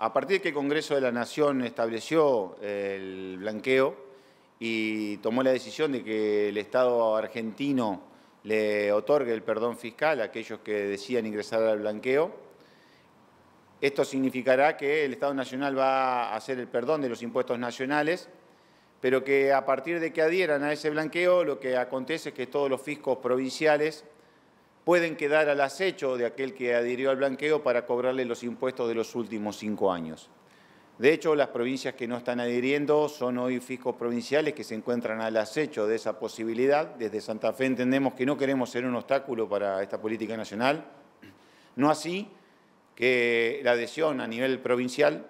A partir de que el Congreso de la Nación estableció eh, el blanqueo y tomó la decisión de que el Estado argentino le otorgue el perdón fiscal a aquellos que decían ingresar al blanqueo, esto significará que el Estado Nacional va a hacer el perdón de los impuestos nacionales, pero que a partir de que adhieran a ese blanqueo, lo que acontece es que todos los fiscos provinciales pueden quedar al acecho de aquel que adhirió al blanqueo para cobrarle los impuestos de los últimos cinco años. De hecho, las provincias que no están adhiriendo son hoy fiscos provinciales que se encuentran al acecho de esa posibilidad. Desde Santa Fe entendemos que no queremos ser un obstáculo para esta política nacional. No así que la adhesión a nivel provincial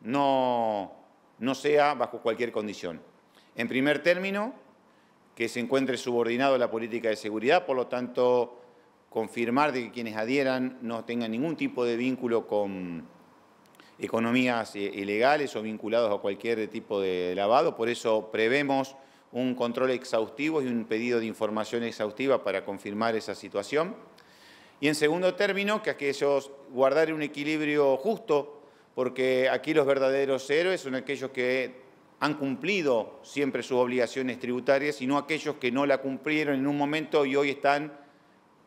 no, no sea bajo cualquier condición. En primer término, que se encuentre subordinado a la política de seguridad, por lo tanto, confirmar de que quienes adhieran no tengan ningún tipo de vínculo con economías eh, ilegales o vinculados a cualquier tipo de lavado. Por eso prevemos un control exhaustivo y un pedido de información exhaustiva para confirmar esa situación. Y en segundo término, que aquellos guardar un equilibrio justo, porque aquí los verdaderos héroes son aquellos que han cumplido siempre sus obligaciones tributarias y no aquellos que no la cumplieron en un momento y hoy están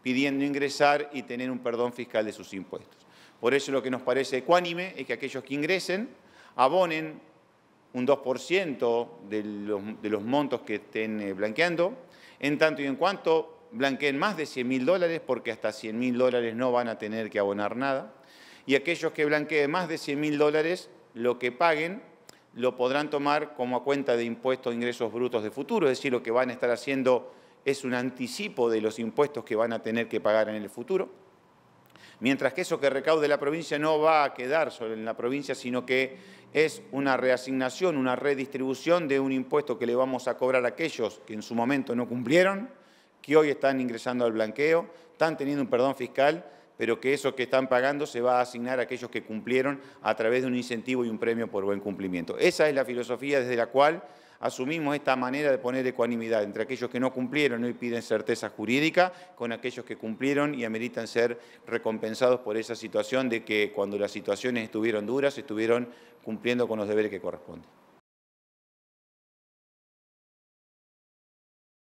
pidiendo ingresar y tener un perdón fiscal de sus impuestos. Por eso lo que nos parece ecuánime es que aquellos que ingresen abonen un 2% de los, montos que estén eh, blanqueando, en tanto y en cuanto blanqueen más de 100 mil dólares, porque hasta 100 mil dólares no van a tener que abonar nada, y aquellos que blanqueen más de 100 mil dólares, lo que paguen lo podrán tomar como a cuenta de impuestos ingresos brutos de futuro, es decir, lo que van a estar haciendo es un anticipo de los impuestos que van a tener que pagar en el futuro, mientras que eso que recaude la provincia no va a quedar solo en la provincia, sino que es una reasignación, una redistribución de un impuesto que le vamos a cobrar a aquellos que en su momento no cumplieron, que hoy están ingresando al blanqueo, están teniendo un perdón fiscal pero que eso que están pagando se va a asignar a aquellos que cumplieron a través de un incentivo y un premio por buen cumplimiento. Esa es la filosofía desde la cual asumimos esta manera de poner ecuanimidad entre aquellos que no cumplieron y piden certeza jurídica con aquellos que cumplieron y ameritan ser recompensados por esa situación de que cuando las situaciones estuvieron duras estuvieron cumpliendo con los deberes que corresponden.